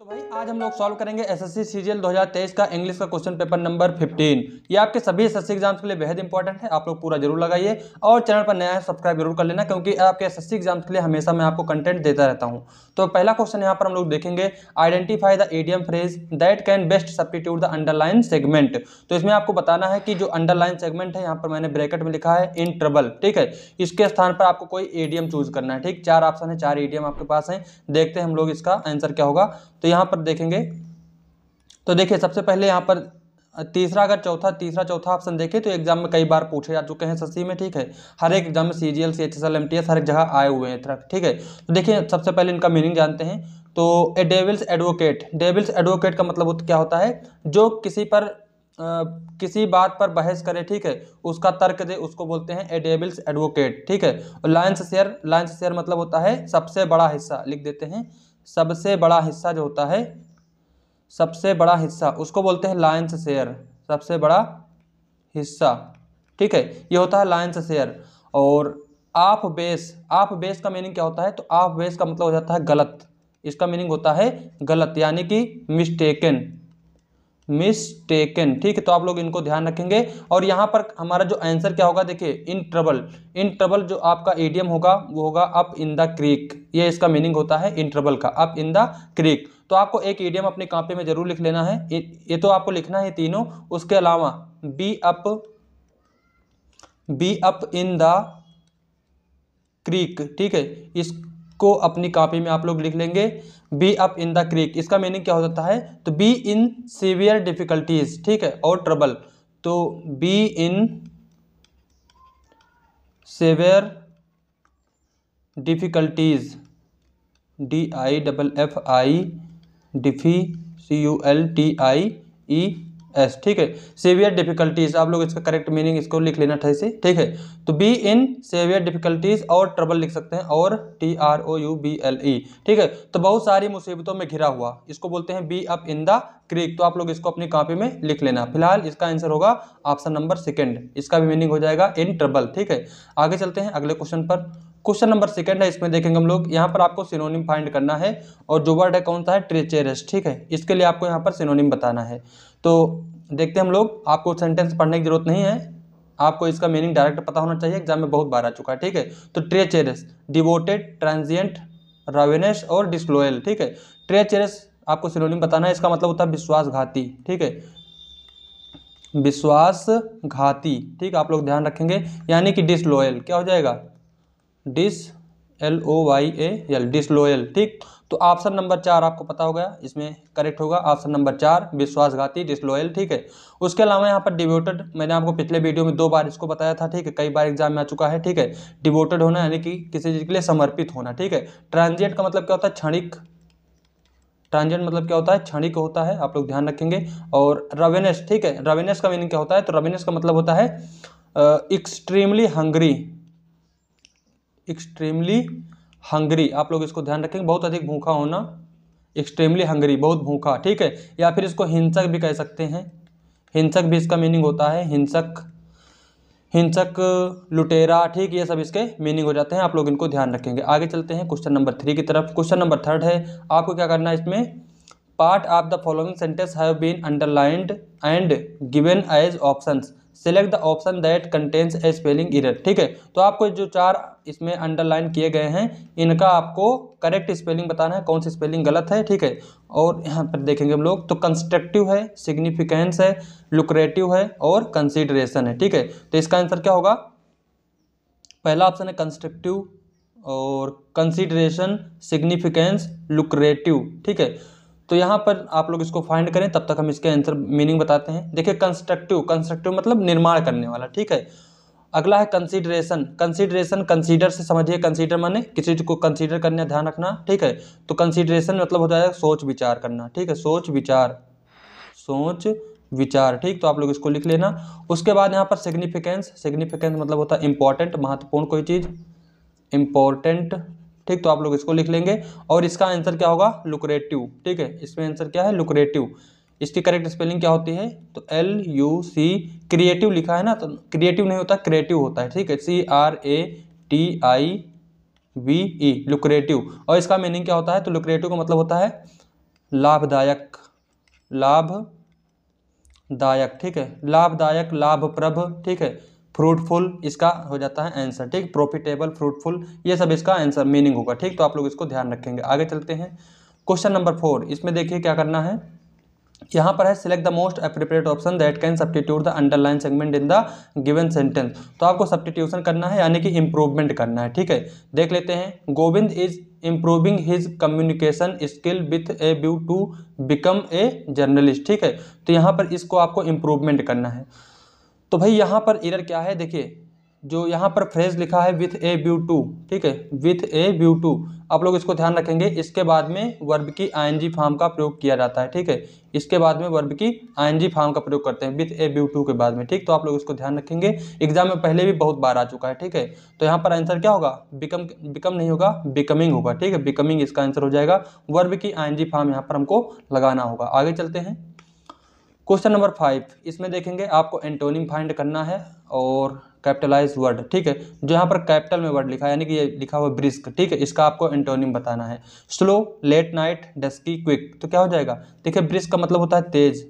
तो भाई आज हम लोग सॉल्व करेंगे एसएससी सीजीएल 2023 का इंग्लिश का क्वेश्चन पेपर नंबर 15 ये आपके सभी एसएससी एग्जाम्स के लिए बेहद इंपॉर्टेंट है आप लोग पूरा जरूर लगाइए और चैनल पर नया है सब्सक्राइब जरूर कर लेना क्योंकि आपके एसएससी एग्जाम्स के लिए हमेशा मैं आपको कंटेंट देता रहता हूँ तो पहला क्वेश्चन यहाँ पर हम लोग देखेंगे identify the idiom phrase that can best substitute the underline segment तो इसमें आपको बताना है कि जो अंडरलाइन सेगमेंट है यहाँ पर मैंने ब्रैकेट में लिखा है इन ट्रबल ठीक है इसके स्थान पर आपको कोई एडीएम चूज करना है ठीक चार ऑप्शन है चार एडीएम आपके पास है देखते हैं हम लोग इसका आंसर क्या होगा तो तो यहाँ पर देखेंगे तो देखिए सबसे पहले यहाँ पर तीसरा अगर चौथा तीसरा चौथा ऑप्शन देखें तो एग्जाम में कई बार पूछे जा चुके हैं सस्ती में ठीक है हर एक एग्जाम में C G L C H S L M T S हर एक जगह आए हुए हैं ठीक है तो देखिए सबसे पहले इनका मीनिंग जानते हैं तो a devil's advocate devil's advocate का मतलब क्या होता है जो किसी पर आ, किसी बात पर बहस करे ठीक है उसका तर्क दे उसको बोलते हैं ए डेविल्स एडवोकेट ठीक है लायंस शेयर लायंस शेयर मतलब होता है सबसे बड़ा हिस्सा लिख देते हैं सबसे बड़ा हिस्सा जो होता है सबसे बड़ा हिस्सा उसको बोलते हैं लायंस शेयर सबसे बड़ा हिस्सा ठीक है ये होता है लायंस शेयर और आप बेस आप बेस का मीनिंग क्या होता है तो आप बेस का मतलब हो जाता है गलत इसका मीनिंग होता है गलत यानी कि मिस्टेकन मिसटेकन ठीक है तो आप लोग इनको ध्यान रखेंगे और यहाँ पर हमारा जो आंसर क्या होगा देखिए इन ट्रबल इन ट्रबल जो आपका एडियम होगा वो होगा अप इन द क्रीक ये इसका मीनिंग होता है इन ट्रबल का अप इन द क्रीक तो आपको एक एडियम अपने कापी में जरूर लिख लेना है ये तो आपको लिखना है तीनों उसके अलावा be up be up in the creek ठीक है इस इसको अपनी कॉपी में आप लोग लिख लेंगे be up in the creek इसका मीनिंग क्या हो जाता है तो बी इन सीवियर डिफिकल्टीज ठीक है और ट्रबल तो be in severe difficulties D I double F I डिफी C U L T I E S ठीक है सेवियर डिफिकल्टीज आप लोग इसका करेक्ट मीनिंग इसको लिख लेना ठीक से ठीक है तो बी इन सेवियर डिफिकल्टीज और ट्रबल लिख सकते हैं और T R O U B L E ठीक है तो बहुत सारी मुसीबतों में घिरा हुआ इसको बोलते हैं be up in the creek तो आप लोग इसको अपनी कॉपी में लिख लेना फिलहाल इसका आंसर होगा ऑप्शन नंबर सेकेंड इसका भी मीनिंग हो जाएगा इन ट्रबल ठीक है आगे चलते हैं अगले क्वेश्चन पर क्वेश्चन नंबर सेकंड है इसमें देखेंगे हम लोग यहाँ पर आपको सिनोनिम फाइंड करना है और जो वर्ड है कौन सा है ट्रेचेरस ठीक है इसके लिए आपको यहाँ पर सिनोनिम बताना है तो देखते हैं हम लोग आपको सेंटेंस पढ़ने की जरूरत नहीं है आपको इसका मीनिंग डायरेक्ट पता होना चाहिए एग्जाम में बहुत बार आ चुका है ठीक है तो ट्रेचेरस डिवोटेड ट्रांजियंट रावेनेस और डिस्लोयल ठीक है ट्रेचेरस आपको सिनोनिम बताना है इसका मतलब होता है विश्वासघाती ठीक है विश्वासघाती ठीक आप लोग ध्यान रखेंगे यानी कि डिसलॉयल क्या हो जाएगा dis L O Y A L disloyal ठीक तो ऑप्शन नंबर चार आपको पता हो गया इसमें करेक्ट होगा ऑप्शन नंबर चार विश्वासघाती डिसलोयल ठीक है उसके अलावा यहाँ पर डिवोटेड मैंने आपको पिछले वीडियो में दो बार इसको बताया था ठीक है कई बार एग्जाम में आ चुका है ठीक है डिवोटेड होना यानी कि किसी चीज़ के लिए समर्पित होना ठीक है ट्रांजिएंट का मतलब क्या होता है क्षणिक ट्रांजेंट मतलब क्या होता है क्षणिक होता है आप लोग ध्यान रखेंगे और रवेनेस ठीक है रवेनेस का मीनिंग क्या होता है तो रवेनेस का मतलब होता है एक्सट्रीमली हंग्री एक्सट्रीमली हंगरी आप लोग इसको ध्यान रखेंगे बहुत अधिक भूखा होना एक्सट्रीमली हंगरी बहुत भूखा ठीक है या फिर इसको हिंसक भी कह सकते हैं हिंसक भी इसका मीनिंग होता है हिंसक हिंसक लुटेरा ठीक ये सब इसके मीनिंग हो जाते हैं आप लोग इनको ध्यान रखेंगे आगे चलते हैं क्वेश्चन नंबर थ्री की तरफ क्वेश्चन नंबर थर्ड है आपको क्या करना है इसमें part of the following sentence have been underlined and given as options select the option that contains a spelling error ठीक है तो आपको जो चार इसमें अंडरलाइन किए गए हैं इनका आपको करेक्ट स्पेलिंग बताना है कौन सी स्पेलिंग गलत है ठीक है और यहाँ पर देखेंगे हम लोग तो कंस्ट्रक्टिव है सिग्निफिकेंस है लुक्रेटिव है और कंसिडरेशन है ठीक है तो इसका आंसर क्या होगा पहला ऑप्शन है कंस्ट्रक्टिव और कंसिडरेशन सिग्निफिकेंस लुक्रेटिव ठीक है तो यहाँ पर आप लोग इसको फाइंड करें तब तक हम इसके आंसर मीनिंग बताते हैं देखिए कंस्ट्रक्टिव कंस्ट्रक्टिव मतलब निर्माण करने वाला ठीक है अगला है कंसीडरेशन कंसीडरेशन कंसीडर से समझिए कंसीडर माने किसी को कंसीडर करने ध्यान रखना ठीक है तो कंसीडरेशन मतलब हो जाएगा सोच विचार करना ठीक है सोच विचार सोच विचार ठीक तो आप लोग इसको लिख लेना उसके बाद यहाँ पर सिग्निफिकेंस सिग्निफिकेंस मतलब होता है इंपॉर्टेंट महत्वपूर्ण कोई चीज़ इम्पॉर्टेंट ठीक तो आप लोग इसको लिख लेंगे और इसका आंसर क्या होगा लुक्रेटिव ठीक है इसमें आंसर क्या है लुक्रेटिव इसकी करेक्ट स्पेलिंग क्या होती है तो एल यू सी क्रिएटिव लिखा है ना तो क्रिएटिव नहीं होता क्रिएटिव होता है ठीक है C R A T I V E lucrative और इसका मीनिंग क्या होता है तो लुक्रेटिव का मतलब होता है लाभदायक लाभदायक ठीक है लाभदायक लाभप्रभ ठीक है फ्रूटफुल इसका हो जाता है आंसर ठीक प्रॉफिटेबल फ्रूटफुल ये सब इसका आंसर मीनिंग होगा ठीक तो आप लोग इसको ध्यान रखेंगे आगे चलते हैं क्वेश्चन नंबर फोर इसमें देखिए क्या करना है यहाँ पर है select the most appropriate option that can substitute the underline segment in the given sentence तो आपको सब्टीट्यूशन करना है यानी कि इम्प्रूवमेंट करना है ठीक है देख लेते हैं Govind is improving his communication skill with a view to become a journalist ठीक है तो यहाँ पर इसको आपको इम्प्रूवमेंट करना है तो भाई यहाँ पर एरर क्या है देखिए जो यहाँ पर फ्रेज लिखा है विथ ए व्यू टू ठीक है विथ ए व्यू टू आप लोग इसको ध्यान रखेंगे इसके बाद में वर्ब की आईएनजी फॉर्म का प्रयोग किया जाता है ठीक है इसके बाद में वर्ब की आईएनजी फॉर्म का प्रयोग करते हैं विथ ए व्यू टू के बाद में ठीक तो आप लोग इसको ध्यान रखेंगे एग्जाम में पहले भी बहुत बार आ चुका है ठीक है तो यहाँ पर आंसर क्या होगा बिकम बिकम नहीं होगा बिकमिंग होगा ठीक है बिकमिंग इसका आंसर हो जाएगा वर्ब की आई फॉर्म यहाँ पर हमको लगाना होगा आगे चलते हैं क्वेश्चन नंबर फाइव इसमें देखेंगे आपको एंटोनिम फाइंड करना है और कैपिटलाइज वर्ड ठीक है जो यहाँ पर कैपिटल में वर्ड लिखा है यानी कि ये लिखा हुआ ब्रिस्क ठीक है इसका आपको एंटोनिम बताना है slow late night dusky quick तो क्या हो जाएगा देखिए ब्रिस्क का मतलब होता है तेज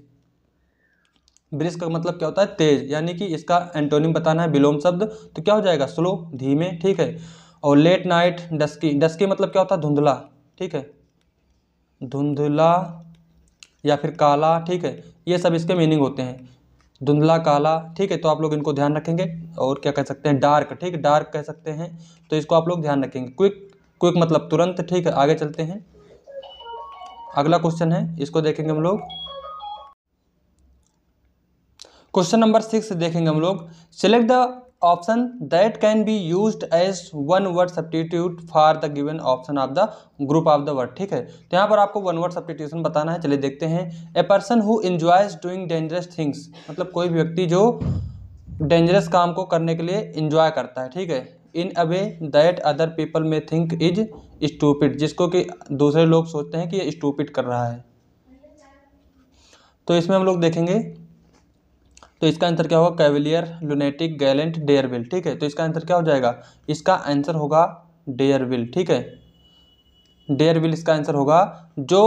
ब्रिस्क का मतलब क्या होता है तेज यानी कि इसका एंटोनिम बताना है विलोम शब्द तो क्या हो जाएगा स्लो धीमे ठीक है और लेट नाइट डस्की डस्की मतलब क्या होता है धुंधला ठीक है धुंधला या फिर काला ठीक है ये सब इसके मीनिंग होते हैं धुंधला काला ठीक है तो आप लोग इनको ध्यान रखेंगे और क्या कह सकते हैं डार्क ठीक डार्क कह सकते हैं तो इसको आप लोग ध्यान रखेंगे क्विक क्विक मतलब तुरंत ठीक है आगे चलते हैं अगला क्वेश्चन है इसको देखेंगे हम लोग क्वेश्चन नंबर सिक्स देखेंगे हम लोग select the option that can be use as one word substitute for the given option of the group of the word ठीक है तो यहाँ पर आपको वन वर्ड सब्टीट्यूशन बताना है चलिए देखते हैं a person who enjoys doing dangerous things मतलब कोई व्यक्ति जो डेंजरस काम को करने के लिए इंजॉय करता है ठीक है in a way that other people may think is stupid जिसको कि दूसरे लोग सोचते हैं कि ये स्टूपिड कर रहा है तो इसमें हम लोग देखेंगे तो इसका आंसर क्या होगा कैविलियर लुनेटिक गैलेंट डेयरविल ठीक है तो इसका आंसर क्या हो जाएगा इसका आंसर होगा डेयरविल ठीक है डेयरविल इसका आंसर होगा जो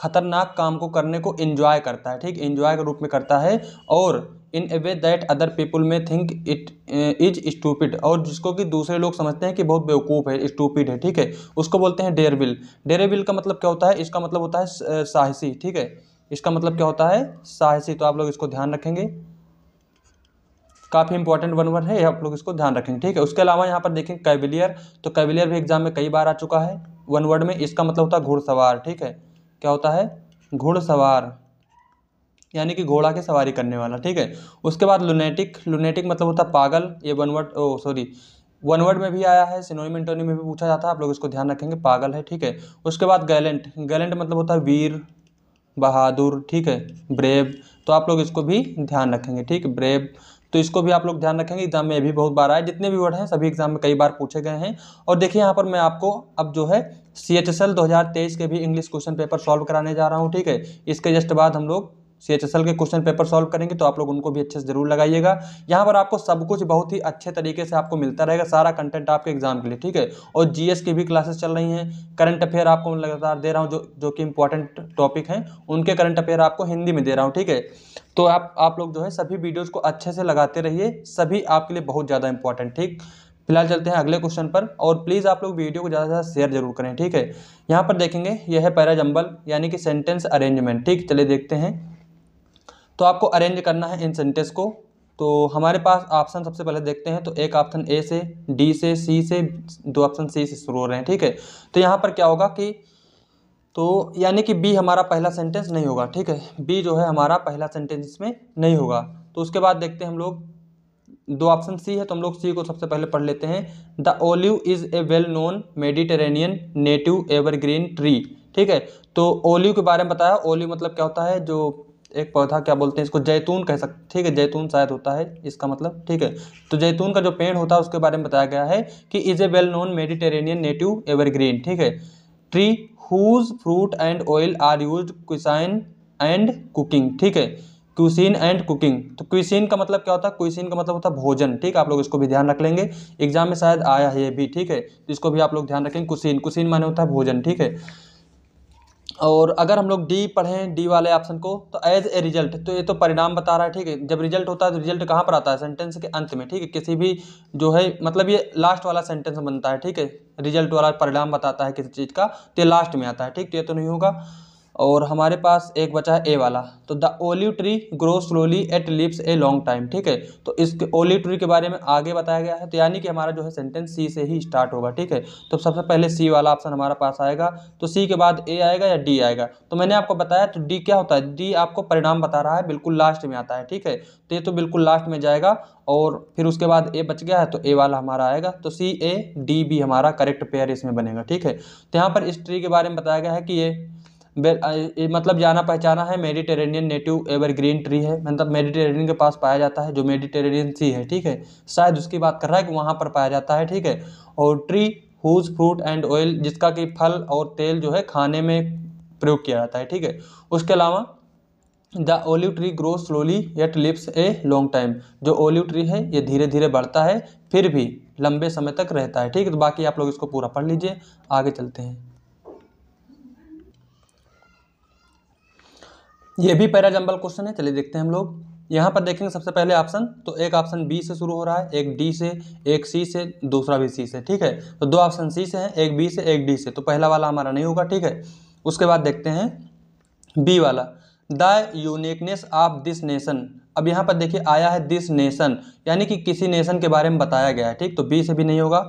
खतरनाक काम को करने को एंजॉय करता है ठीक इन्जॉय के रूप में करता है और in a way that other people may think it is stupid और जिसको कि दूसरे लोग समझते हैं कि बहुत बेवकूफ़ है स्टूपिड है ठीक है उसको बोलते हैं डेयरविल डेयरविल का मतलब क्या होता है इसका मतलब होता है साहसी ठीक है इसका मतलब क्या होता है साहसी तो आप लोग इसको ध्यान रखेंगे काफ़ी इंपॉर्टेंट वन वर्ड है आप लोग इसको ध्यान रखेंगे ठीक है उसके अलावा यहाँ पर देखें कैबिलियर तो कैबिलियर भी एग्जाम में कई बार आ चुका है वन वर्ड में इसका मतलब होता है घुड़सवार ठीक है क्या होता है घुड़सवार यानी कि घोड़ा की सवारी करने वाला ठीक है उसके बाद लुनेटिक लुनेटिक मतलब होता है पागल ये one word oh sorry one word में भी आया है सिनोनिम एंटोनिम में भी पूछा जाता है आप लोग इसको ध्यान रखेंगे पागल है ठीक है उसके बाद गैलेंट गैलेंट मतलब होता है वीर बहादुर ठीक है ब्रेव तो आप लोग इसको भी ध्यान रखेंगे ठीक ब्रेव तो इसको भी आप लोग ध्यान रखेंगे एग्जाम में ये भी बहुत बार आए जितने भी वर्ड हैं सभी एग्जाम में कई बार पूछे गए हैं और देखिए यहाँ पर मैं आपको अब जो है सी एच एस एल दो हज़ार तेईस के भी इंग्लिश क्वेश्चन पेपर सॉल्व कराने जा रहा हूँ ठीक है इसके जस्ट बाद हम लोग सी एच एल के क्वेश्चन पेपर सॉल्व करेंगे तो आप लोग उनको भी अच्छे से जरूर लगाइएगा यहाँ पर आपको सब कुछ बहुत ही अच्छे तरीके से आपको मिलता रहेगा सारा कंटेंट आपके एग्जाम के लिए ठीक है और जीएस की भी क्लासेस चल रही हैं करंट अफेयर आपको लगातार दे रहा हूँ जो जो कि इंपॉर्टेंट टॉपिक हैं उनके करंट अफेयर आपको हिंदी में दे रहा हूँ ठीक है तो आप आप लोग जो है सभी वीडियोज़ को अच्छे से लगाते रहिए सभी आपके लिए बहुत ज़्यादा इंपॉर्टेंट ठीक फिलहाल चलते हैं अगले क्वेश्चन पर और प्लीज़ आप लोग वीडियो को ज़्यादा से ज़्यादा शेयर जरूर करें ठीक है यहाँ पर देखेंगे यह है पैराजम्बल यानी कि सेंटेंस अरेंजमेंट ठीक चलिए देखते हैं तो आपको अरेंज करना है इन सेंटेंस को तो हमारे पास ऑप्शन सबसे पहले देखते हैं तो एक ऑप्शन ए से डी से सी से दो ऑप्शन सी से शुरू हो रहे हैं ठीक है तो यहाँ पर क्या होगा कि तो यानी कि बी हमारा पहला सेंटेंस नहीं होगा ठीक है बी जो है हमारा पहला सेंटेंस इसमें नहीं होगा तो उसके बाद देखते हैं हम लोग दो ऑप्शन सी है तो हम लोग सी को सबसे पहले पढ़ लेते हैं the olive is a well known Mediterranean native evergreen tree ठीक है तो ओलिव के बारे में बताया ओलिव मतलब क्या होता है जो एक पौधा क्या बोलते हैं इसको जैतून कह सकते ठीक है जैतून शायद होता है इसका मतलब ठीक है तो जैतून का जो पेड़ होता है उसके बारे में बताया गया है कि is a well known Mediterranean native evergreen ठीक है tree whose fruit and oil are use cuisine and cooking ठीक है क्यूसिन एंड कुकिंग तो क्यूसिन का मतलब क्या होता है क्विशीन का मतलब होता है भोजन ठीक है आप लोग इसको भी ध्यान रख लेंगे एग्जाम में शायद आया है ये भी ठीक है तो इसको भी आप लोग ध्यान रखेंगे कुसिन कुसिन माने होता है भोजन ठीक है और अगर हम लोग डी पढ़ें डी वाले ऑप्शन को तो एज ए रिजल्ट तो ये तो परिणाम बता रहा है ठीक है जब रिजल्ट होता है तो रिजल्ट कहाँ पर आता है सेंटेंस के अंत में ठीक है किसी भी जो है मतलब ये लास्ट वाला सेंटेंस बनता है ठीक है रिजल्ट वाला परिणाम बताता है किसी चीज़ का तो ये लास्ट में आता है ठीक तो ये तो नहीं होगा और हमारे पास एक बचा है ए वाला तो the olive tree grow slowly yet lives a long time ठीक है तो इस ओलिव ट्री के बारे में आगे बताया गया है तो यानी कि हमारा जो है सेंटेंस सी से ही स्टार्ट होगा ठीक है तो सबसे पहले सी वाला ऑप्शन हमारे पास आएगा तो सी के बाद ए आएगा या डी आएगा तो मैंने आपको बताया तो डी क्या होता है डी आपको परिणाम बता रहा है बिल्कुल लास्ट में आता है ठीक है तो ये तो बिल्कुल लास्ट में जाएगा और फिर उसके बाद ए बच गया है तो ए वाला हमारा आएगा तो सी ए डी बी हमारा करेक्ट पेयर इसमें बनेगा ठीक है तो यहाँ पर इस ट्री के बारे में बताया गया है कि ये मतलब जाना पहचाना है मेडिटेरेनियन नेटिव एवरग्रीन ट्री है मतलब मेडिटेरेनियन के पास पाया जाता है जो मेडिटेरेनियन सी है ठीक है शायद उसकी बात कर रहा है कि वहाँ पर पाया जाता है ठीक है और tree whose fruit and oil जिसका कि फल और तेल जो है खाने में प्रयोग किया जाता है ठीक है उसके अलावा the olive tree grow slowly yet lives a long time जो ओलिव ट्री है ये धीरे धीरे बढ़ता है फिर भी लंबे समय तक रहता है ठीक है तो बाकी आप लोग इसको पूरा पढ़ लीजिए आगे चलते हैं ये भी पैरा जम्बल क्वेश्चन है चलिए देखते हैं हम लोग यहाँ पर देखेंगे सबसे पहले ऑप्शन तो एक ऑप्शन बी से शुरू हो रहा है एक डी से एक सी से दूसरा भी सी से ठीक है तो दो ऑप्शन सी से हैं एक बी से एक डी से तो पहला वाला हमारा नहीं होगा ठीक है उसके बाद देखते हैं बी वाला the uniqueness of this nation अब यहाँ पर देखिए आया है दिस नेशन यानी कि किसी नेशन के बारे में बताया गया है ठीक तो बी से भी नहीं होगा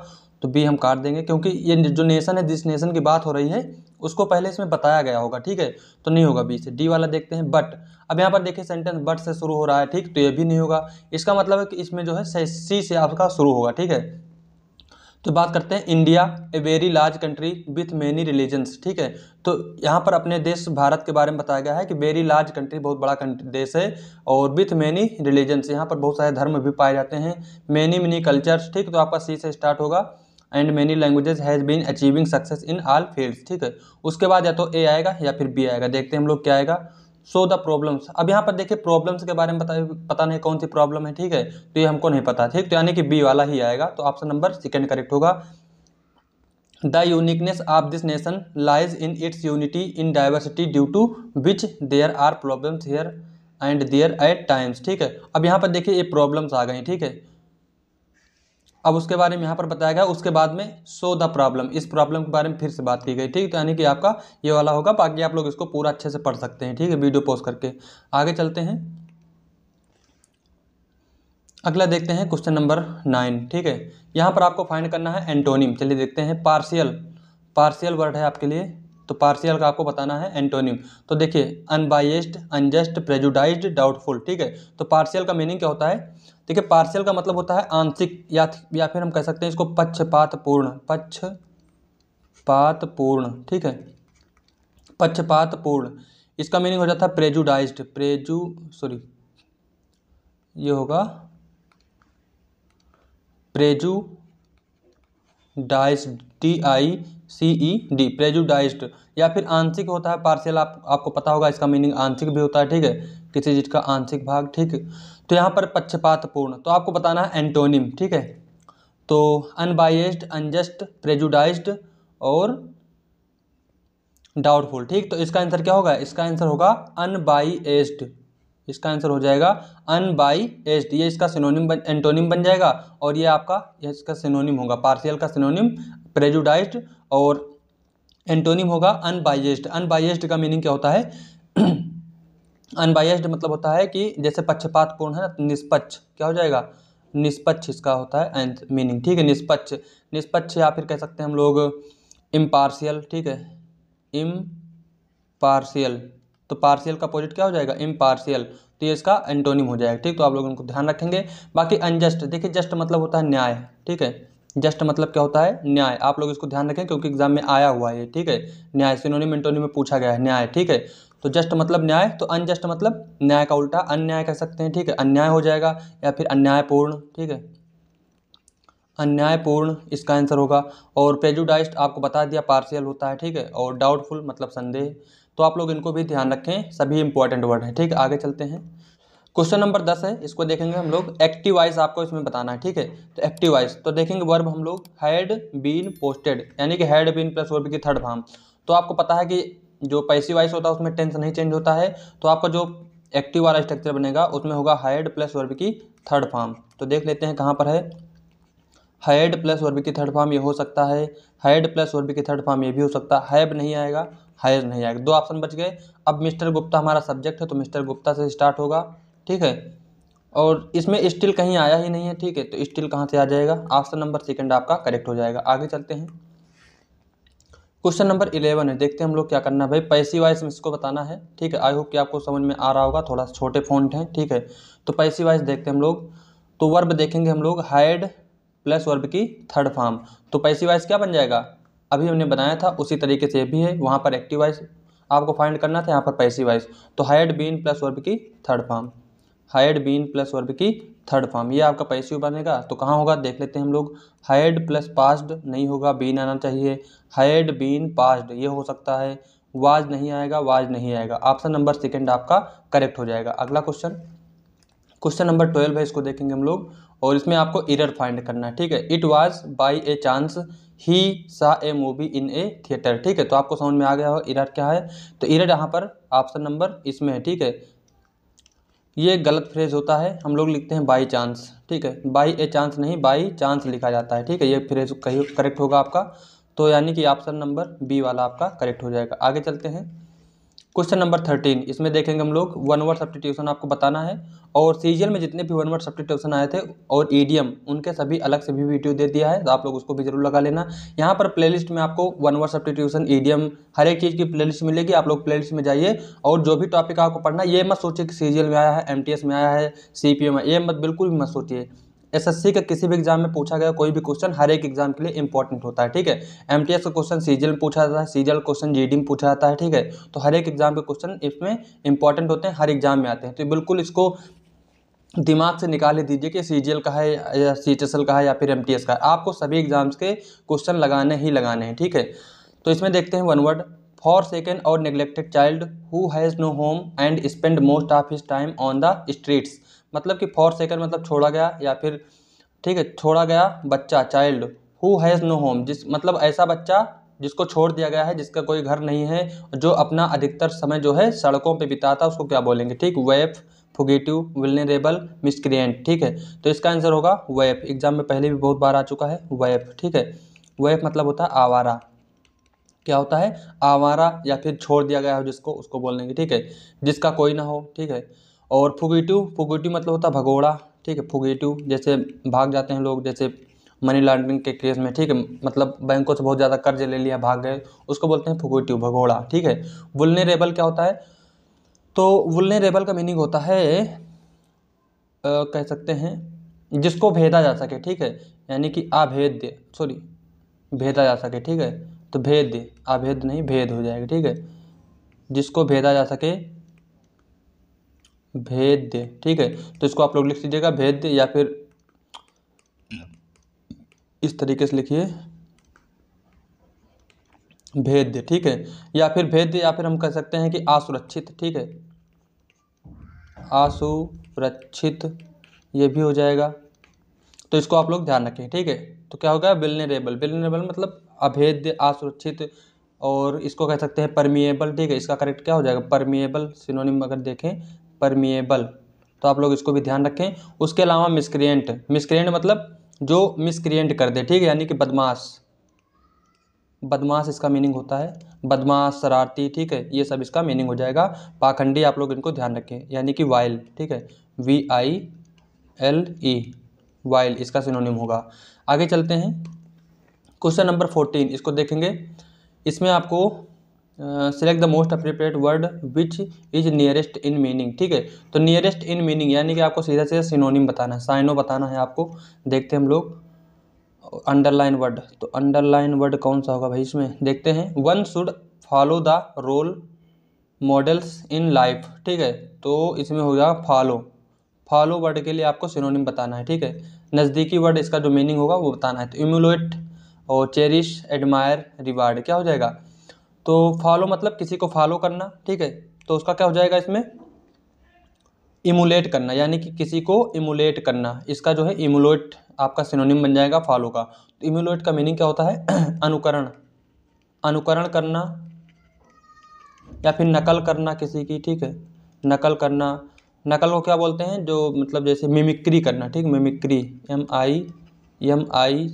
तो बी हम काट देंगे क्योंकि ये जो नेशन है दिस नेशन की बात हो रही है उसको पहले इसमें बताया गया होगा ठीक है तो नहीं होगा बी से डी वाला देखते हैं बट अब यहाँ पर देखिए सेंटेंस बट से शुरू हो रहा है ठीक तो ये भी नहीं होगा इसका मतलब है कि इसमें जो है सी से आपका शुरू होगा ठीक है तो बात करते हैं India a very large country with many religions ठीक है तो यहाँ पर अपने देश भारत के बारे में बताया गया है कि वेरी लार्ज कंट्री बहुत बड़ा देश है और विथ मैनी रिलीजन्स यहाँ पर बहुत सारे धर्म भी पाए जाते हैं मैनी मेनी कल्चर्स ठीक तो आपका सी से स्टार्ट होगा and many languages has been achieving success in all fields ठीक है उसके बाद या तो ए आएगा या फिर बी आएगा देखते हैं हम लोग क्या आएगा सो द प्रॉब्लम्स अब यहाँ पर देखिए प्रॉब्लम्स के बारे में पता पता नहीं कौन सी प्रॉब्लम है ठीक है तो ये हमको नहीं पता ठीक तो यानी कि बी वाला ही आएगा तो ऑप्शन नंबर सेकेंड करेक्ट होगा the uniqueness of this nation lies in its unity in diversity due to which there are problems here and there at times ठीक है अब यहाँ पर देखिए ये प्रॉब्लम्स आ गई ठीक है अब उसके बारे में यहाँ पर बताया गया उसके बाद में सो द प्रॉब्लम इस प्रॉब्लम के बारे में फिर से बात की गई ठीक तो यानी कि आपका ये वाला होगा बाकी आप लोग इसको पूरा अच्छे से पढ़ सकते हैं ठीक है वीडियो पोस्ट करके आगे चलते हैं अगला देखते हैं क्वेश्चन नंबर नाइन ठीक है यहाँ पर आपको फाइंड करना है एंटोनिम चलिए देखते हैं पार्सियल पार्सियल वर्ड है आपके लिए तो पार्सियल का आपको बताना है एंटोनिम तो देखिए अनबाइस्ड अनजस्ट प्रेजुडाइज्ड डाउटफुल ठीक है तो पार्सियल का मीनिंग क्या होता है देखिए पार्शियल का मतलब होता है आंशिक या या फिर हम कह सकते हैं इसको पक्षपातपूर्ण पक्षपातपूर्ण ठीक है पक्षपातपूर्ण इसका मीनिंग हो जाता है प्रेजुडाइज्ड प्रेजू सॉरी ये होगा prejudiced T I C E D prejudiced या फिर आंशिक होता है पार्शियल आप आपको पता होगा इसका मीनिंग आंशिक भी होता है ठीक है किसी चीज़ का आंशिक भाग ठीक तो यहाँ पर पक्षपातपूर्ण तो आपको बताना है एंटोनिम ठीक है तो अनबाइस्ड अनजस्ट प्रेजुडाइज और डाउटफुल ठीक तो इसका आंसर क्या होगा इसका आंसर होगा अनबाइस्ड इसका आंसर हो जाएगा अनबाइएस्ड ये इसका सिनोनिम बन एंटोनिम बन जाएगा और ये आपका ये इसका सिनोनिम होगा पार्सियल का सिनोनिम प्रेजुडाइज और एंटोनिम होगा अनबाइस्ड अनबाइएस्ड का मीनिंग क्या होता है अनबायस्ड मतलब होता है कि जैसे पक्षपात पूर्ण है ना तो निष्पक्ष क्या हो जाएगा निष्पक्ष इसका होता है एंड मीनिंग ठीक है निष्पक्ष निष्पक्ष या फिर कह सकते हैं हम लोग इम्पार्शियल ठीक है इम पार्शियल तो पार्शियल का अपोजिट क्या हो जाएगा इम्पार्शियल तो ये इसका एंटोनिम हो जाएगा ठीक तो आप लोग उनको ध्यान रखेंगे बाकी अनजस्ट देखिए जस्ट मतलब होता है न्याय ठीक है जस्ट मतलब क्या होता है न्याय आप लोग इसको ध्यान रखें क्योंकि एग्जाम में आया हुआ है ठीक है न्याय सिनोनिम मिनटोनी में पूछा गया है न्याय ठीक है तो जस्ट मतलब न्याय तो अनजस्ट मतलब न्याय का उल्टा अन्याय कह सकते हैं ठीक है अन्याय हो जाएगा या फिर अन्यायपूर्ण ठीक है अन्यायपूर्ण इसका आंसर होगा और प्रेजुडाइज आपको बता दिया पार्सियल होता है ठीक है और डाउटफुल मतलब संदेह तो आप लोग इनको भी ध्यान रखें सभी इंपॉर्टेंट वर्ड हैं ठीक आगे चलते हैं क्वेश्चन नंबर दस है इसको देखेंगे हम लोग एक्टिव वाइज आपको इसमें बताना है ठीक है तो एक्टिव वाइज तो देखेंगे वर्ब हम लोग हैड बीन पोस्टेड यानी कि हैड बीन प्लस वर्ब की थर्ड फार्म तो आपको पता है कि जो पैसी वाइज होता है उसमें टेंस नहीं चेंज होता है तो आपका जो एक्टिव वाला स्ट्रक्चर बनेगा उसमें होगा हैड प्लस वर्ब की थर्ड फार्म तो देख लेते हैं कहाँ पर है हैड प्लस वर्ब की थर्ड फॉर्म ये हो सकता है हैड प्लस वर्ब की थर्ड फॉर्म ये भी हो सकता है हैब नहीं आएगा हैज नहीं आएगा दो ऑप्शन बच गए अब मिस्टर गुप्ता हमारा सब्जेक्ट है तो मिस्टर गुप्ता से स्टार्ट होगा ठीक है और इसमें स्टिल कहीं आया ही नहीं है ठीक है तो स्टिल कहाँ से आ जाएगा ऑप्शन नंबर सेकंड आपका करेक्ट हो जाएगा आगे चलते हैं क्वेश्चन नंबर इलेवन है देखते हैं हम लोग क्या करना है भाई पैसी वाइज में इसको बताना है ठीक है आई होप कि आपको समझ में आ रहा होगा थोड़ा छोटे फॉन्ट हैं ठीक है तो पैसी वाइज देखते हैं हम लोग तो वर्ब देखेंगे हम लोग हाइड प्लस वर्ब की थर्ड फॉर्म तो पैसी वाइज क्या बन जाएगा अभी हमने बनाया था उसी तरीके से भी है वहाँ पर एक्टिव वाइज आपको फाइंड करना था यहाँ पर पैसी वाइज तो हाइड बीन प्लस वर्ब की third form had been plus verb की थर्ड फॉर्म ये आपका पैसिव बनेगा तो कहाँ होगा देख लेते हैं हम लोग हाइड प्लस पास्ड नहीं होगा बीन आना चाहिए हायड बीन पास्ड ये हो सकता है वाज नहीं आएगा वाज नहीं आएगा ऑप्शन नंबर सेकेंड आपका करेक्ट हो जाएगा अगला क्वेश्चन क्वेश्चन नंबर ट्वेल्व है इसको देखेंगे हम लोग और इसमें आपको इरर फाइंड करना है ठीक है it was by a chance ही सा a movie in A theatre ठीक है तो आपको समझ में आ गया हो इरर क्या है तो इरर यहाँ पर ऑप्शन नंबर इसमें है ठीक है ये गलत फ्रेज होता है हम लोग लिखते हैं बाई चांस ठीक है बाई ए चांस नहीं बाई चांस लिखा जाता है ठीक है ये फ्रेज कहीं करेक्ट होगा आपका तो यानी कि ऑप्शन नंबर बी वाला आपका करेक्ट हो जाएगा आगे चलते हैं क्वेश्चन नंबर थर्टीन इसमें देखेंगे हम लोग वन वर्ड सब्सटीट्यूशन आपको बताना है और सीजीएल में जितने भी वन वर्ड सब्सटीट्यूशन आए थे और ईडीएम उनके सभी अलग से भी वीडियो दे दिया है तो आप लोग उसको भी जरूर लगा लेना यहाँ पर प्लेलिस्ट में आपको वन वर्ड सब्सटीट्यूशन ईडीएम हर एक चीज़ की प्ले मिलेगी आप लोग प्ले में जाइए और जो भी टॉपिक आपको पढ़ना ये मत सोचिए कि सीजीएल में आया है एम में आया है सी में ये मत बिल्कुल भी मत सोचिए एसएससी का किसी भी एग्जाम में पूछा गया कोई भी क्वेश्चन हर एक एग्जाम के लिए इंपॉर्टेंट होता है ठीक है एमटीएस का क्वेश्चन सीजल में पूछा जाता है सीजल क्वेश्चन जीडी में पूछा जाता है ठीक है तो हर एक एग्जाम के क्वेश्चन इसमें इंपॉर्टेंट होते हैं हर एग्जाम में आते हैं तो बिल्कुल इसको दिमाग से निकाल ही दीजिए कि सी जी एल का है या सी एच एस एल का है या फिर एम टी एस का है आपको सभी एग्जाम्स के क्वेश्चन लगाने ही लगाने हैं ठीक है तो इसमें देखते हैं वन वर्ड फॉर सेकेंड और neglected child who has no home and spend most of his time on the streets मतलब कि फॉर सेकंड मतलब छोड़ा गया या फिर ठीक है छोड़ा गया बच्चा child who has no home जिस मतलब ऐसा बच्चा जिसको छोड़ दिया गया है जिसका कोई घर नहीं है जो अपना अधिकतर समय जो है सड़कों पे बिताता है उसको क्या बोलेंगे ठीक वेफ फुगेटिव विलनेबल मिसक्रियंट ठीक है तो इसका आंसर होगा वेफ एग्जाम में पहले भी बहुत बार आ चुका है वेफ ठीक है वेफ मतलब होता है आवारा क्या होता है आवारा या फिर छोड़ दिया गया हो जिसको उसको बोल देंगे ठीक है जिसका कोई ना हो ठीक है और फुगेटिव फुगेटिव मतलब होता है भगोड़ा ठीक है फुगेटिव जैसे भाग जाते हैं लोग जैसे मनी लॉन्ड्रिंग के केस में ठीक है मतलब बैंकों से बहुत ज़्यादा कर्ज ले लिया भाग गए उसको बोलते हैं फुगेटिव भगोड़ा ठीक है वुलनेरेबल क्या होता है तो वुलनेरेबल का मीनिंग होता है आ, कह सकते हैं जिसको भेदा जा सके ठीक है यानी कि अभेद्य सॉरी भेदा जा सके ठीक है तो भेद अभेद नहीं भेद हो जाएगा ठीक है जिसको भेदा जा सके भेद्य ठीक है तो इसको आप लोग लिख लीजिएगा भेद्य या फिर इस तरीके से लिखिए भेद्य ठीक है या फिर भेद्य या फिर हम कह सकते हैं कि असुरक्षित ठीक है असुरक्षित ये भी हो जाएगा तो इसको आप लोग ध्यान रखें ठीक है तो क्या होगा बिलनेरेबल बिलनेबल मतलब अभेद्य असुरक्षित और इसको कह सकते हैं परमिएबल ठीक है इसका करेक्ट क्या हो जाएगा परमिएबल सिनोनिम अगर देखें परमिएबल तो आप लोग इसको भी ध्यान रखें उसके अलावा मिसक्रियंट मिसक्रियंट मतलब जो मिसक्रियंट कर दे ठीक है यानी कि बदमाश बदमाश इसका मीनिंग होता है बदमाश शरारती ठीक है ये सब इसका मीनिंग हो जाएगा पाखंडी आप लोग इनको ध्यान रखें यानी कि वाइल ठीक है V I L E vile इसका सिनोनिम होगा आगे चलते हैं क्वेश्चन नंबर फोर्टीन इसको देखेंगे इसमें आपको select the most appropriate word which is nearest in meaning ठीक है तो नियरेस्ट इन मीनिंग यानी कि आपको सीधा सीधा सिनोनिम बताना है साइनो बताना है आपको देखते हैं हम लोग अंडरलाइन वर्ड तो अंडरलाइन वर्ड कौन सा होगा भाई इसमें देखते हैं one should follow the role models in life ठीक है तो इसमें हो गया फॉलो फॉलो वर्ड के लिए आपको सिनोनिम बताना है ठीक है नज़दीकी वर्ड इसका जो मीनिंग होगा वो बताना है तो इम्यूलोट और चेरिश एडमायर रिवार्ड क्या हो जाएगा तो फॉलो मतलब किसी को फॉलो करना ठीक है तो उसका क्या हो जाएगा इसमें इमुलेट करना यानी कि किसी को इमुलेट करना इसका जो है इमुलेट आपका सिनोनिम बन जाएगा फॉलो का तो इमुलेट का मीनिंग क्या होता है अनुकरण अनुकरण करना या फिर नकल करना किसी की ठीक है नकल करना नकल को क्या बोलते हैं जो मतलब जैसे मिमिक्री करना ठीक mimicry M I M I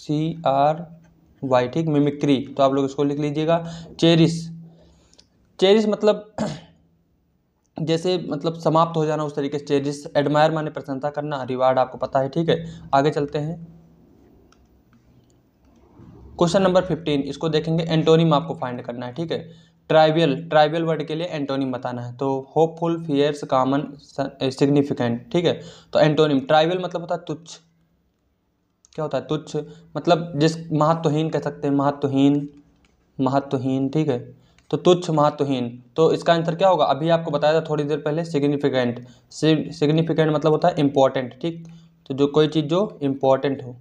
C R Y ठीक मिमिक्री तो आप लोग इसको लिख लीजिएगा चेरिस चेरिस मतलब जैसे मतलब समाप्त हो जाना उस तरीके से चेरिस एडमायर माने प्रशंसा करना रिवार्ड आपको पता है ठीक है आगे चलते हैं क्वेश्चन नंबर फिफ्टीन इसको देखेंगे एंटोनिम आपको फाइंड करना है ठीक है ट्राइबियल ट्राइबियल वर्ड के लिए एंटोनिम बताना है तो होपफुल फियर्स कॉमन सिग्निफिकेंट ठीक है तो एंटोनिम ट्राइबियल मतलब होता है तुच्छ क्या होता है तुच्छ मतलब जिस महत्वहीन कह सकते हैं महत्वहीन महत्वहीन ठीक है तो तुच्छ महत्वहीन तो इसका आंसर क्या होगा अभी आपको बताया था थोड़ी देर पहले सिग्निफिकेंट सिग्निफिकेंट मतलब होता है इम्पोर्टेंट ठीक तो जो कोई चीज़ जो इम्पोर्टेंट हो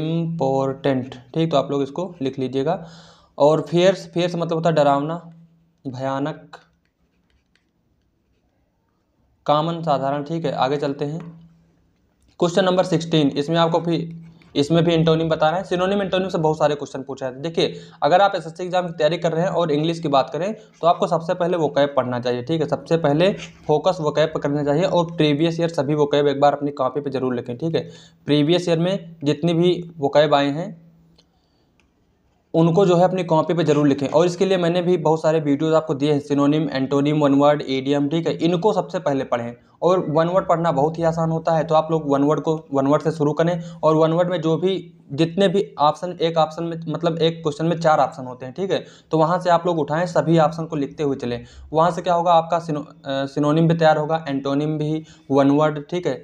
इम्पोर्टेंट ठीक तो आप लोग इसको लिख लीजिएगा और फेयर्स फेयर्स मतलब होता है डरावना भयानक कामन साधारण ठीक है आगे चलते हैं क्वेश्चन नंबर सिक्सटीन इसमें आपको फिर इसमें भी बता रहे हैं सिनोनियम इंटोनियम से बहुत सारे क्वेश्चन पूछा हैं देखिए अगर आप एसएससी एग्जाम की तैयारी कर रहे हैं और इंग्लिश की बात करें तो आपको सबसे पहले वो कैब पढ़ना चाहिए ठीक है सबसे पहले फोकस वो पर करना चाहिए और प्रीवियस ईयर सभी वो कैब एक बार अपनी कॉपी पर जरूर लिखें ठीक है प्रीवियस ईयर में जितनी भी वो कैब आए हैं उनको जो है अपनी कॉपी पे ज़रूर लिखें और इसके लिए मैंने भी बहुत सारे वीडियोस आपको दिए हैं synonym antonym one word idiom ठीक है इनको सबसे पहले पढ़ें और वन वर्ड पढ़ना बहुत ही आसान होता है तो आप लोग वन वर्ड को वन वर्ड से शुरू करें और वन वर्ड में जो भी जितने भी ऑप्शन एक ऑप्शन में मतलब एक क्वेश्चन में चार ऑप्शन होते हैं ठीक है तो वहाँ से आप लोग उठाएं सभी ऑप्शन को लिखते हुए चलें वहाँ से क्या होगा आपका सिनो, सिनोनिम भी तैयार होगा एंटोनिम भी वन वर्ड ठीक है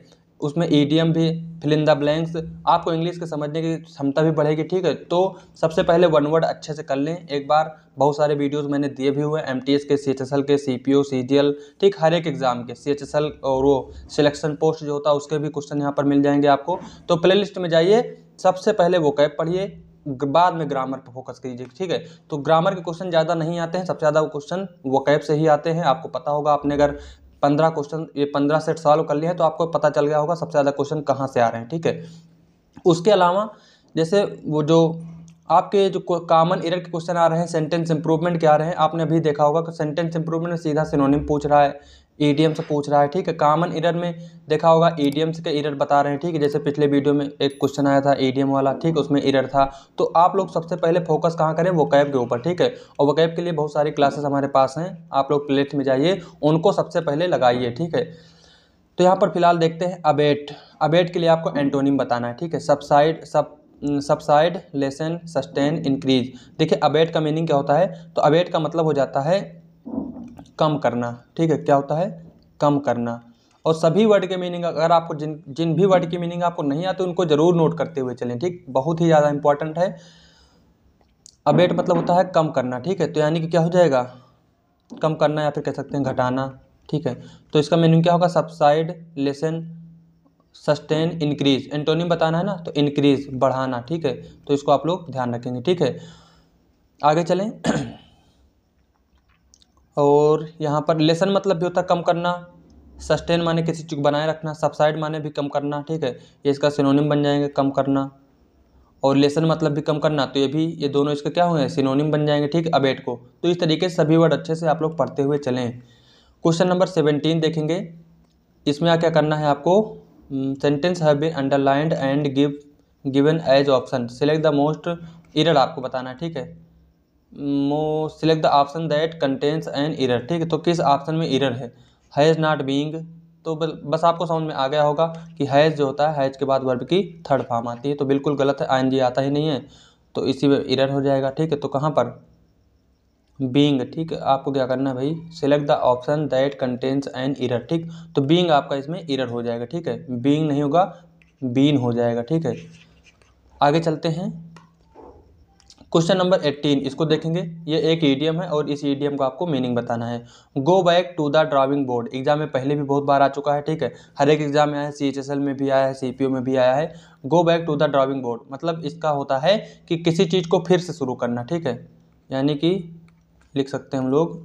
उसमें एडियम भी फिल इन द ब्लैंक्स आपको इंग्लिश के समझने की क्षमता भी बढ़ेगी ठीक है तो सबसे पहले वन वर्ड अच्छे से कर लें एक बार बहुत सारे वीडियोस मैंने दिए भी हुए एम के सी के सी पी ठीक हर एक एग्ज़ाम के सी और वो सिलेक्शन पोस्ट जो होता है उसके भी क्वेश्चन यहाँ पर मिल जाएंगे आपको तो प्ले में जाइए सबसे पहले वो कैब पढ़िए बाद में ग्रामर पर फोकस कीजिए ठीक है तो ग्रामर के क्वेश्चन ज़्यादा नहीं आते हैं सबसे ज़्यादा वो क्वेश्चन वो कैब से ही आते हैं आपको पता होगा आपने अगर पंद्रह क्वेश्चन ये पंद्रह सेट सॉल्व कर लिए हैं तो आपको पता चल गया होगा सबसे ज़्यादा क्वेश्चन कहाँ से आ रहे हैं ठीक है उसके अलावा जैसे वो जो आपके जो कॉमन एरर के क्वेश्चन आ रहे हैं सेंटेंस इंप्रूवमेंट के आ रहे हैं आपने अभी देखा होगा कि सेंटेंस इंप्रूवमेंट में सीधा सिनोनिम पूछ रहा है ई e से पूछ रहा है ठीक है कॉमन इरर में देखा होगा ईडीएम का इरर बता रहे हैं ठीक है जैसे पिछले वीडियो में एक क्वेश्चन आया था ईडीएम e वाला ठीक उसमें इरर था तो आप लोग सबसे पहले फोकस कहाँ करें वो कैब के ऊपर ठीक है और वो कैब के लिए बहुत सारी क्लासेस हमारे पास हैं आप लोग प्लेट में जाइए उनको सबसे पहले लगाइए ठीक है तो यहाँ पर फिलहाल देखते हैं अबेट अबेट के लिए आपको एंटोनिम बताना है ठीक है सबसाइड सब सबसाइड लेसन सस्टेन इंक्रीज देखिए अबेट का मीनिंग क्या होता है तो अबेट का मतलब हो जाता है कम करना ठीक है क्या होता है कम करना और सभी वर्ड के मीनिंग अगर आपको जिन जिन भी वर्ड की मीनिंग आपको नहीं आते उनको ज़रूर नोट करते हुए चलें ठीक बहुत ही ज़्यादा इंपॉर्टेंट है अबेट मतलब होता है कम करना ठीक है तो यानी कि क्या हो जाएगा कम करना या फिर कह सकते हैं घटाना ठीक है तो इसका मीनिंग क्या होगा subside lessen sustain increase antonym बताना है ना तो इंक्रीज बढ़ाना ठीक है तो इसको आप लोग ध्यान रखेंगे ठीक है आगे चलें और यहाँ पर लेसन मतलब भी होता है कम करना सस्टेन माने किसी चीज़ को बनाए रखना सबसाइड माने भी कम करना ठीक है ये इसका सिनोनिम बन जाएंगे कम करना और लेसन मतलब भी कम करना तो ये भी ये दोनों इसके क्या होंगे सिनोनिम बन जाएंगे ठीक अबेट को तो इस तरीके से सभी वर्ड अच्छे से आप लोग पढ़ते हुए चलें क्वेश्चन नंबर सेवेंटीन देखेंगे इसमें क्या करना है आपको sentence have been underlined and give given as option select the most error आपको बताना है ठीक है मो select the option that contains an error ठीक है तो किस ऑप्शन में इरर है हैज़ नॉट बींग तो बस आपको समझ में आ गया होगा कि हैज़ जो होता है हैज़ के बाद वर्ब की थर्ड फॉर्म आती है तो बिल्कुल गलत है आई आता ही नहीं है तो इसी में इरर हो जाएगा ठीक है तो कहाँ पर बींग ठीक है आपको क्या करना है भाई select the option that contains an error ठीक तो बींग आपका इसमें इरर हो जाएगा ठीक है बींग नहीं होगा बीन हो जाएगा ठीक है आगे चलते हैं क्वेश्चन नंबर एट्टीन इसको देखेंगे ये एक ईडीएम है और इस ईडीएम को आपको मीनिंग बताना है go back to the driving board exam में पहले भी बहुत बार आ चुका है ठीक है हर एक एग्जाम में आया है सी में भी आया है सी में भी आया है go back to the driving board मतलब इसका होता है कि किसी चीज़ को फिर से शुरू करना ठीक है यानी कि लिख सकते हैं हम लोग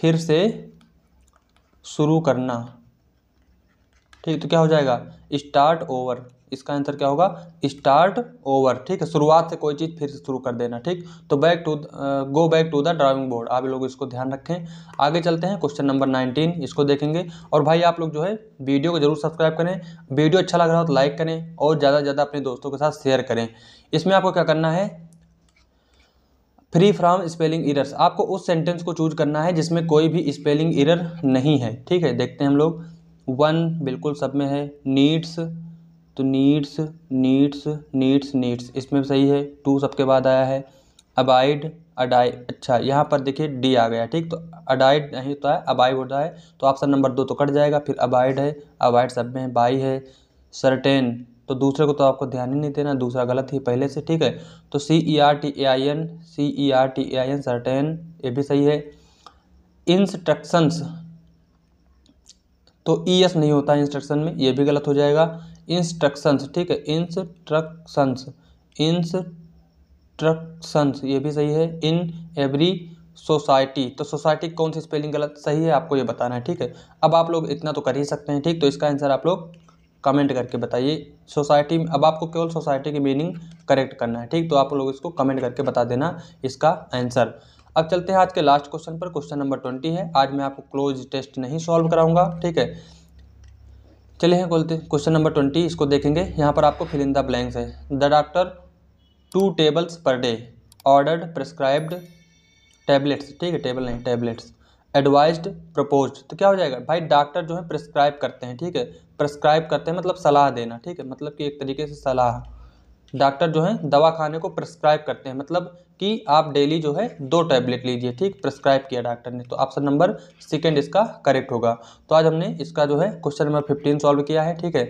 फिर से शुरू करना ठीक तो क्या हो जाएगा स्टार्ट ओवर इसका आंसर क्या होगा स्टार्ट ओवर ठीक है शुरुआत से कोई चीज़ फिर से शुरू कर देना ठीक तो back to go back to the driving board आप लोग इसको ध्यान रखें आगे चलते हैं क्वेश्चन नंबर नाइनटीन इसको देखेंगे और भाई आप लोग जो है वीडियो को जरूर सब्सक्राइब करें वीडियो अच्छा लग रहा हो तो लाइक करें और ज़्यादा से ज़्यादा अपने दोस्तों के साथ शेयर करें इसमें आपको क्या करना है फ्री फ्राम स्पेलिंग इरर्स आपको उस सेंटेंस को चूज करना है जिसमें कोई भी स्पेलिंग इरर नहीं है ठीक है देखते हैं हम लोग वन बिल्कुल सब में है नीड्स तो नीड्स नीड्स नीड्स नीड्स इसमें सही है टू सबके बाद आया है अबाइड अडाई अच्छा यहाँ पर देखिए डी आ गया ठीक तो अडाइड नहीं होता है अबाइड होता है तो ऑप्शन नंबर दो तो कट जाएगा फिर अबाइड है अबाइड सब में है बाई है सर्टेन तो दूसरे को तो आपको ध्यान ही नहीं देना दूसरा गलत ही पहले से ठीक है तो C E R T A I N C E R T A I N certain ये भी सही है इंस्ट्रक्शंस तो ई e एस नहीं होता है इंस्ट्रक्शन में ये भी गलत हो जाएगा इंस्ट्रक्शंस ठीक है इंस्ट्रक्शंस इंस्ट्रक्शंस ये भी सही है इन एवरी सोसाइटी तो सोसाइटी कौन सी स्पेलिंग गलत सही है आपको ये बताना है ठीक है अब आप लोग इतना तो कर ही सकते हैं ठीक तो इसका आंसर आप लोग कमेंट करके बताइए सोसाइटी अब आपको केवल सोसाइटी की मीनिंग करेक्ट करना है ठीक तो आप लोग इसको कमेंट करके बता देना इसका आंसर अब चलते हैं आज के लास्ट क्वेश्चन पर क्वेश्चन नंबर ट्वेंटी है आज मैं आपको क्लोज टेस्ट नहीं सॉल्व कराऊंगा ठीक है चलिए हैं बोलते क्वेश्चन नंबर ट्वेंटी इसको देखेंगे यहाँ पर आपको फिल इन द ब्लैंक्स है the doctor two tablets per day ordered prescribed tablets ठीक है टेबल नहीं टैबलेट्स एडवाइज प्रपोज तो क्या हो जाएगा भाई डॉक्टर जो है प्रिस्क्राइब करते हैं ठीक है प्रिस्क्राइब करते हैं मतलब सलाह देना ठीक है मतलब कि एक तरीके से सलाह डॉक्टर जो है दवा खाने को प्रिस्क्राइब करते हैं मतलब कि आप डेली जो है दो टैबलेट लीजिए ठीक प्रिस्क्राइब किया डॉक्टर ने तो ऑप्शन नंबर सेकेंड इसका करेक्ट होगा तो आज हमने इसका जो है क्वेश्चन नंबर फिफ्टीन सॉल्व किया है ठीक है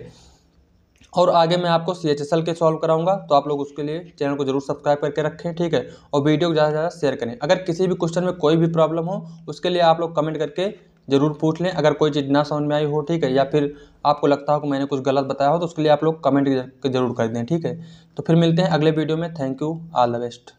और आगे मैं आपको सी एच एस एल के सॉल्व कराऊंगा तो आप लोग उसके लिए चैनल को जरूर सब्सक्राइब करके रखें ठीक है और वीडियो को ज़्यादा से ज़्यादा शेयर करें अगर किसी भी क्वेश्चन में कोई भी प्रॉब्लम हो उसके लिए आप लोग कमेंट करके ज़रूर पूछ लें अगर कोई चीज़ ना समझ में आई हो ठीक है या फिर आपको लगता हो कि मैंने कुछ गलत बताया हो तो उसके लिए आप लोग कमेंट जरूर कर दें ठीक है तो फिर मिलते हैं अगले वीडियो में thank you all the best